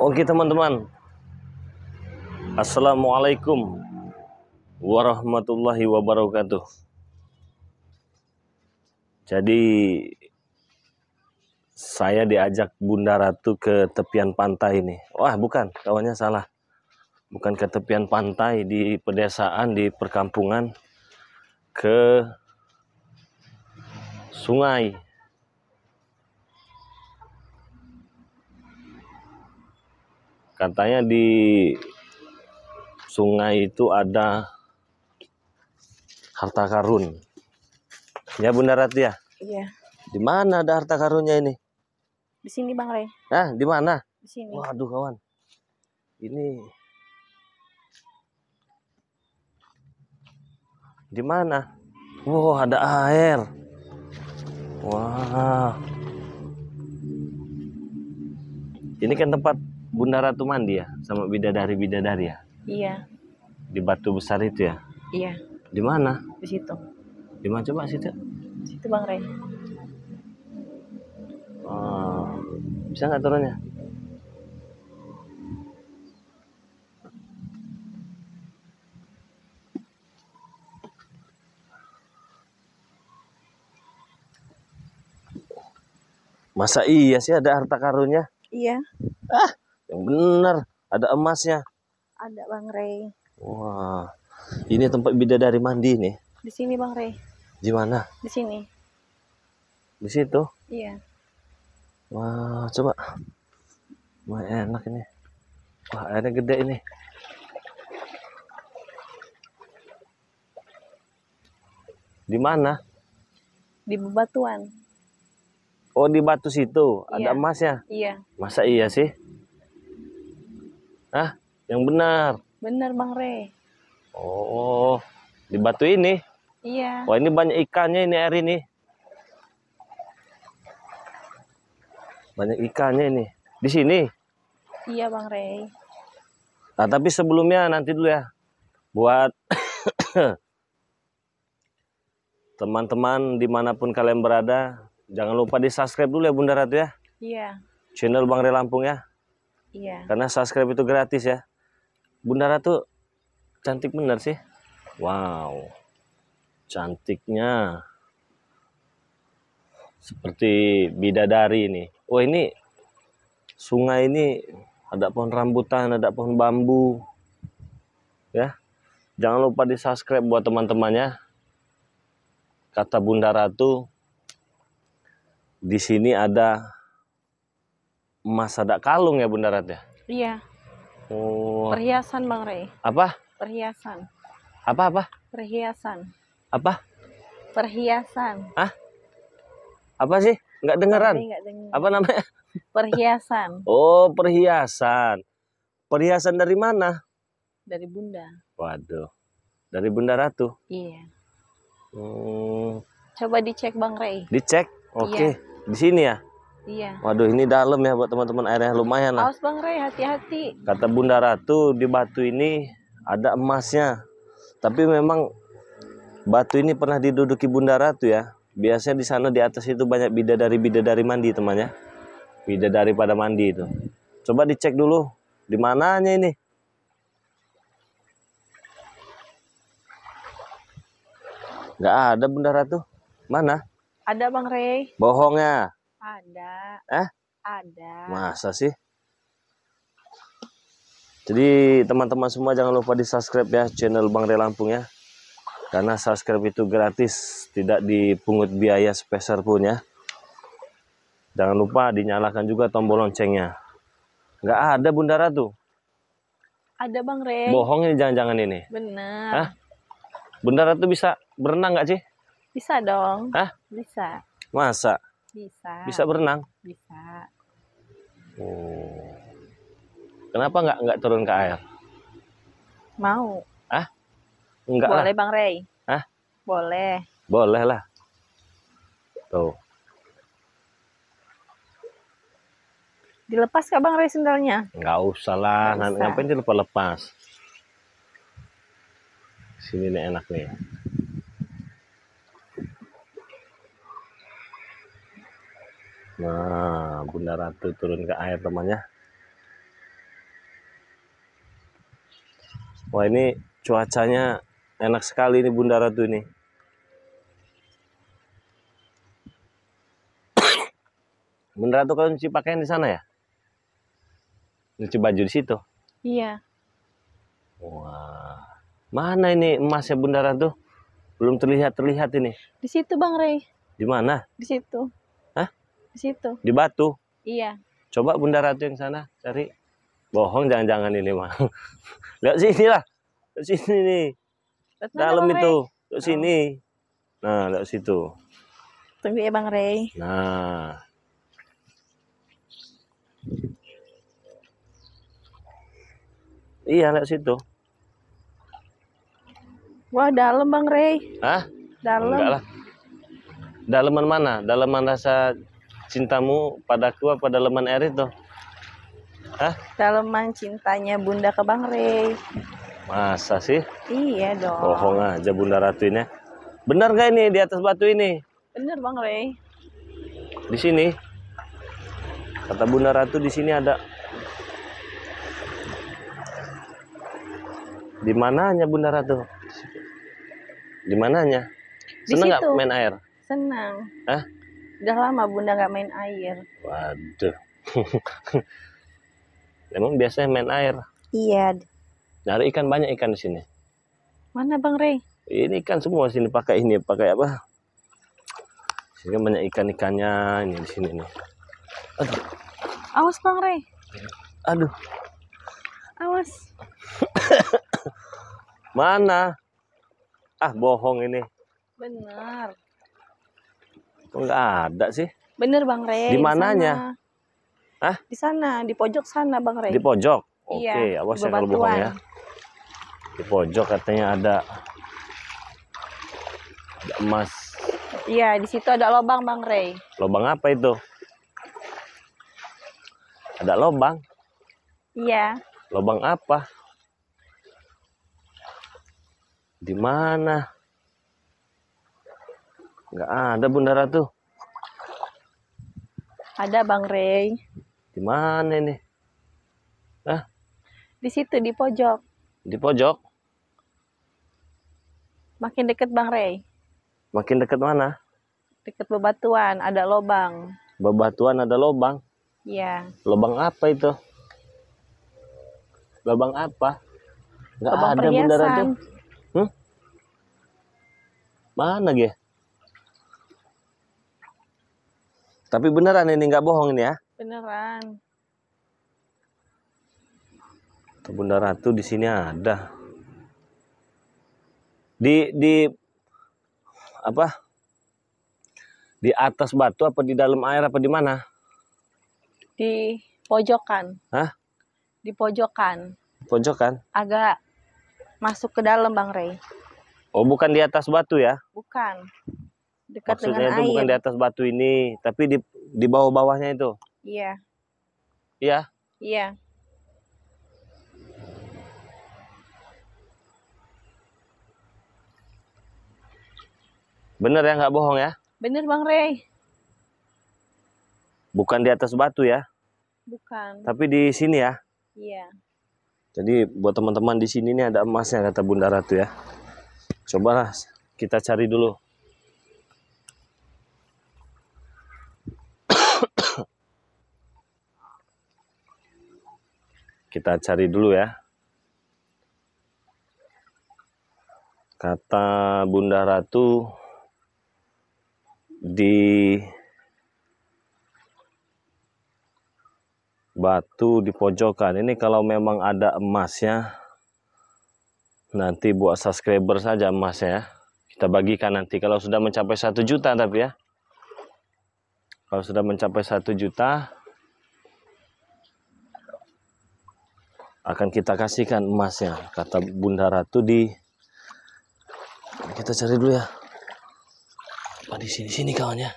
Oke teman-teman Assalamualaikum warahmatullahi wabarakatuh Jadi saya diajak Bunda Ratu ke tepian pantai ini Wah bukan, kawannya salah Bukan ke tepian pantai, di pedesaan, di perkampungan Ke sungai katanya di sungai itu ada harta karun ya Bunda Rati ya? iya di mana ada harta karunnya ini di sini Bang Rey nah di mana di sini waduh kawan ini di mana wow ada air wah wow. ini kan tempat Bunda Ratu mandi ya sama bidadari bidadari ya? Iya. Di batu besar itu ya? Iya. Di mana? Di situ. Di mana coba situ? Di situ Bang Ray. Oh, bisa nggak turunnya? Masa iya sih ada harta karunnya? Iya. Ah bener ada emasnya ada bang Rey wah ini tempat beda dari mandi nih di sini bang Rey di mana di sini di situ iya wah coba wah enak ini wah airnya gede ini di mana di bebatuan oh di batu situ iya. ada emasnya iya masa iya sih Hah? Yang benar. Benar Bang Re. Oh, di batu ini. Iya. Wah, ini banyak ikannya ini air ini. Banyak ikannya ini. Di sini. Iya, Bang Re. Nah, tapi sebelumnya nanti dulu ya. Buat teman-teman dimanapun kalian berada, jangan lupa di subscribe dulu ya Bunda Ratu ya. Iya. Channel Bang Re Lampung ya. Iya. Karena subscribe itu gratis ya. Bunda Ratu cantik benar sih. Wow. Cantiknya. Seperti bidadari ini. Oh ini sungai ini ada pohon rambutan, ada pohon bambu. Ya. Jangan lupa di-subscribe buat teman-temannya. Kata Bunda Ratu di sini ada emas ada kalung ya Bunda Rat ya? Iya. Oh. Perhiasan Bang Rey. Apa? Perhiasan. Apa apa? Perhiasan. Apa? Perhiasan. ah Apa sih? Enggak dengeran. Enggak Apa namanya? Perhiasan. oh, perhiasan. Perhiasan dari mana? Dari Bunda. Waduh. Dari Bunda Ratu. Iya. Hmm. Coba dicek Bang Rey. Dicek. Oke. Okay. Iya. Di sini ya? Iya. Waduh ini dalam ya buat teman-teman airnya lumayan lah. Awas Bang Ray, hati-hati. Kata Bunda Ratu di batu ini ada emasnya. Tapi memang batu ini pernah diduduki Bunda Ratu ya. Biasanya di sana di atas itu banyak bidadari-bidadari mandi temannya. Bidadari pada mandi itu. Coba dicek dulu di mananya ini. Gak ada Bunda Ratu. Mana? Ada Bang Rey. Bohongnya. Ada. Eh? Ada. Masa sih? Jadi teman-teman semua jangan lupa di subscribe ya channel Bang Re Lampung ya. Karena subscribe itu gratis, tidak dipungut biaya sepeser pun ya. Jangan lupa dinyalakan juga tombol loncengnya. Nggak ada Bunda Ratu. Ada Bang Re. Bohong ini jangan-jangan ini. Benar. Hah? Bunda Ratu bisa berenang nggak sih? Bisa dong. Hah? Bisa. Masa? Bisa. Bisa berenang? Bisa. Oh. Kenapa nggak nggak turun ke air? Mau. Ah? Enggak Boleh lah. Bang Ray Ah? Boleh. Boleh lah. Tuh. Dilepas kak Bang Ray sendalnya? Nggak usah lah. Nggak usah. Ngapain dilepas-lepas? Sini nih enak nih. Nah, Bunda Ratu turun ke air temannya. Wah ini cuacanya enak sekali ini Bunda Ratu ini. Bunda Ratu kalau nyuci pakaian di sana ya? Nyuci baju di situ? Iya. Wah, mana ini emasnya Bunda Ratu? Belum terlihat terlihat ini. Di situ Bang Rey. Di mana? Di situ. Di situ. Di Batu. Iya. Coba Bunda Ratu yang sana cari. Bohong jangan-jangan ini mah. Lihat sini lah. Lihat sini nih. Dalam itu. Lihat sini. Nah, lihat situ. Tunggu ya Bang Rey. Nah. Iya, lihat situ. Wah, dalam Bang Rey. Hah? Dalam. Enggak lah. Daleman mana? Daleman rasa cintamu padaku apa daleman Erit itu? Hah? Daleman cintanya Bunda ke Bang Rey. Masa sih? Iya dong. Bohong aja Bunda Ratu ini. Benar gak ini di atas batu ini? benar Bang Rey. Di sini. Kata Bunda Ratu di sini ada. Di mananya Bunda Ratu? Di mananya? Senang nggak main air? Senang. Hah? Udah lama bunda nggak main air. Waduh. Emang biasanya main air? Iya. Dari ikan banyak ikan di sini. Mana Bang Rey? Ini ikan semua sini pakai ini pakai apa? Sini banyak ikan ikannya ini di sini nih. Aduh. Awas Bang Rey. Aduh. Awas. Mana? Ah bohong ini. Benar. Enggak ada sih. Bener Bang Rey. Di mananya? ah Di sana, di pojok sana Bang Rey. Di pojok. Iya, Oke, iya, awas ya kalau bohong ya. Di pojok katanya ada ada emas. Iya, di situ ada lobang Bang Rey. Lobang apa itu? Ada lobang? Iya. Lobang apa? Di mana? Enggak ada Bunda Ratu. Ada Bang Rey. Di mana ini? Hah? Di situ di pojok. Di pojok. Makin deket Bang Rey. Makin deket mana? Deket bebatuan, ada lobang. Bebatuan ada lobang? Iya. Lobang apa itu? Lobang apa? Enggak ada perhiasan. Bunda Ratu. Hmm? Mana dia? Tapi beneran ini nggak bohong ini ya? Beneran. Tuh Bunda Ratu di sini ada. Di di apa? Di atas batu apa di dalam air apa di mana? Di pojokan. Hah? Di pojokan. Pojokan? Agak masuk ke dalam Bang Rey. Oh, bukan di atas batu ya? Bukan. Dekat Maksudnya dengan itu air. bukan di atas batu ini, tapi di di bawah-bawahnya itu. Iya. Iya. Iya. Bener ya nggak bohong ya? Bener Bang Rey. Bukan di atas batu ya? Bukan. Tapi di sini ya? Iya. Jadi buat teman-teman di sini nih ada emasnya kata Bunda Ratu ya. Cobalah kita cari dulu. Kita cari dulu ya. Kata Bunda Ratu di batu di pojokan. Ini kalau memang ada emasnya nanti buat subscriber saja emasnya ya. Kita bagikan nanti kalau sudah mencapai satu juta tapi ya. Kalau sudah mencapai satu juta akan kita kasihkan emasnya kata Bunda Ratu di kita cari dulu ya apa di sini sini kawannya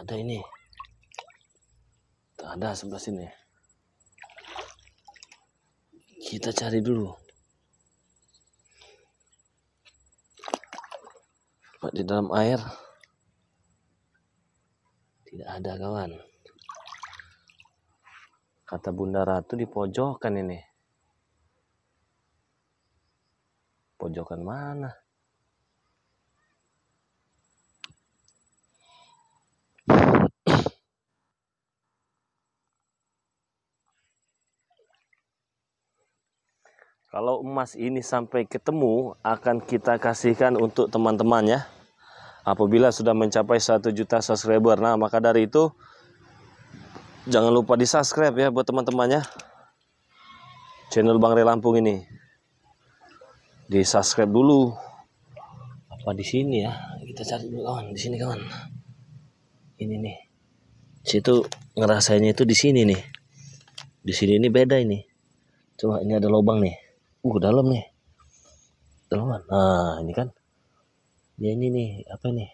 ada ini Tuh, ada sebelah sini kita cari dulu di dalam air tidak ada kawan Kata Bunda Ratu di pojokan ini. Pojokan mana? Kalau emas ini sampai ketemu akan kita kasihkan untuk teman-teman ya. Apabila sudah mencapai 1 juta subscriber. Nah, maka dari itu Jangan lupa di subscribe ya buat teman-temannya Channel Bang Re Lampung ini Di subscribe dulu Apa di sini ya Kita cari dulu kawan di sini kawan Ini nih Situ ngerasainnya itu di sini nih Di sini ini beda ini Coba ini ada lubang nih Uh dalam nih Dalam Nah ini kan Dia ini nih apa nih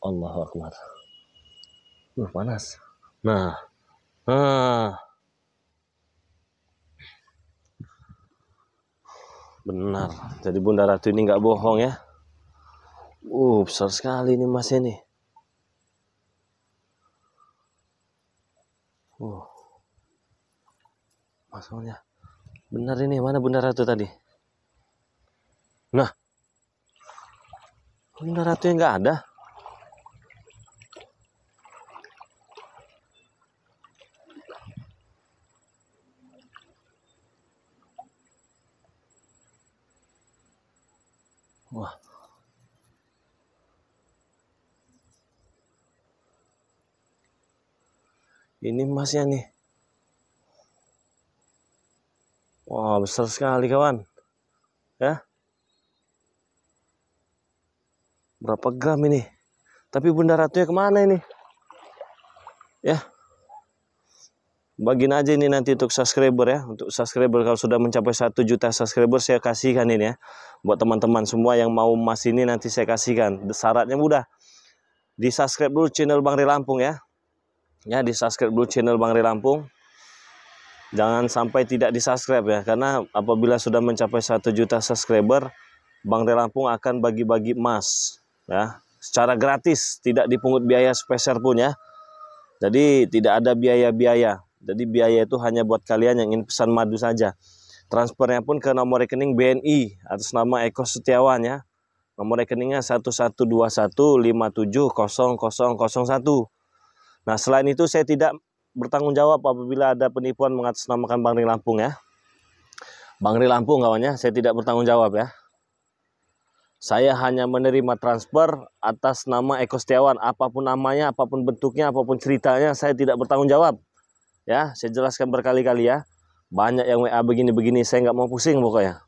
Allahu Akbar uh panas nah ah benar jadi bunda ratu ini nggak bohong ya uh besar sekali ini mas ini uh masalahnya benar ini mana bunda ratu tadi nah bunda ratu yang nggak ada Wah. Ini emasnya nih. Wah, besar sekali kawan. Ya. Berapa gram ini? Tapi Bunda Ratunya kemana ini? Ya. Bagiin aja ini nanti untuk subscriber ya. Untuk subscriber kalau sudah mencapai 1 juta subscriber saya kasihkan ini ya. Buat teman-teman semua yang mau emas ini nanti saya kasihkan. Syaratnya mudah. Di subscribe dulu channel Bang Re Lampung ya. Ya di subscribe dulu channel Bang Re Lampung. Jangan sampai tidak di subscribe ya. Karena apabila sudah mencapai 1 juta subscriber. Bang Re Lampung akan bagi-bagi emas. Ya. Secara gratis. Tidak dipungut biaya spesial pun ya. Jadi tidak ada biaya-biaya jadi biaya itu hanya buat kalian yang ingin pesan madu saja. Transfernya pun ke nomor rekening BNI atas nama Eko Setiawan ya. Nomor rekeningnya 11215700001. Nah, selain itu saya tidak bertanggung jawab apabila ada penipuan mengatasnamakan Bang Ri Lampung ya. Bang Ri Lampung kawannya, saya tidak bertanggung jawab ya. Saya hanya menerima transfer atas nama Eko Setiawan, apapun namanya, apapun bentuknya, apapun ceritanya, saya tidak bertanggung jawab. Ya, saya jelaskan berkali-kali ya. Banyak yang WA begini-begini, saya nggak mau pusing pokoknya.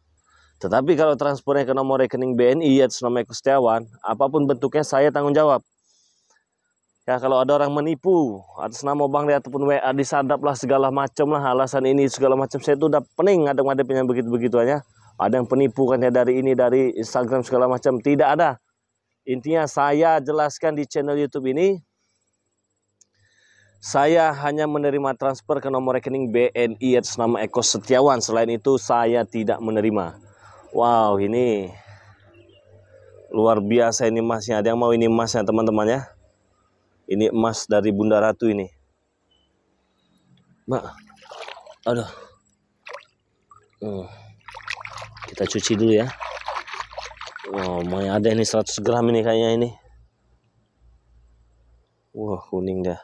Tetapi kalau transfernya ke nomor rekening BNI atas nama Kustiawan, apapun bentuknya saya tanggung jawab. Ya kalau ada orang menipu atas nama bank ataupun WA disadap segala macam lah alasan ini segala macam saya itu udah pening ada ada yang begitu begitu aja ada yang penipu kan ya dari ini dari Instagram segala macam tidak ada intinya saya jelaskan di channel YouTube ini saya hanya menerima transfer ke nomor rekening BNI atas nama Eko Setiawan. Selain itu saya tidak menerima. Wow, ini luar biasa ini emasnya. Ada yang mau ini emasnya teman-teman ya? Ini emas dari Bunda Ratu ini. Mbak, aduh. Hmm. Kita cuci dulu ya. Wow, ada ini 100 gram ini kayaknya ini. Wah, wow, kuning dah.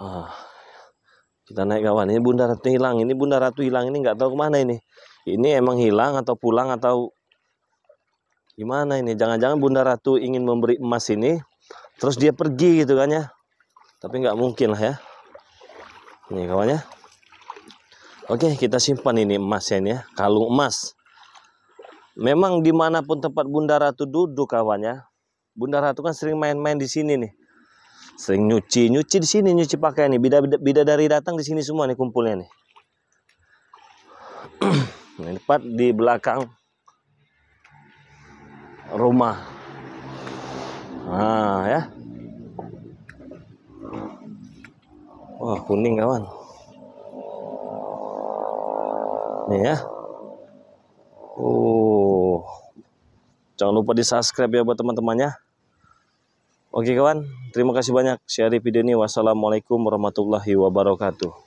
ah, kita naik kawan ini bunda ratu hilang ini bunda ratu hilang ini nggak tahu kemana ini ini emang hilang atau pulang atau gimana ini jangan-jangan bunda ratu ingin memberi emas ini terus dia pergi gitu kan ya tapi nggak mungkin lah ya ini kawannya oke kita simpan ini emasnya ini ya kalung emas memang dimanapun tempat bunda ratu duduk kawannya bunda ratu kan sering main-main di sini nih sering nyuci nyuci di sini nyuci pakaian nih bida bida dari datang di sini semua nih kumpulnya nih ini tepat di belakang rumah nah ya wah kuning kawan nih ya oh jangan lupa di subscribe ya buat teman-temannya Oke kawan, terima kasih banyak share video ini. Wassalamualaikum warahmatullahi wabarakatuh.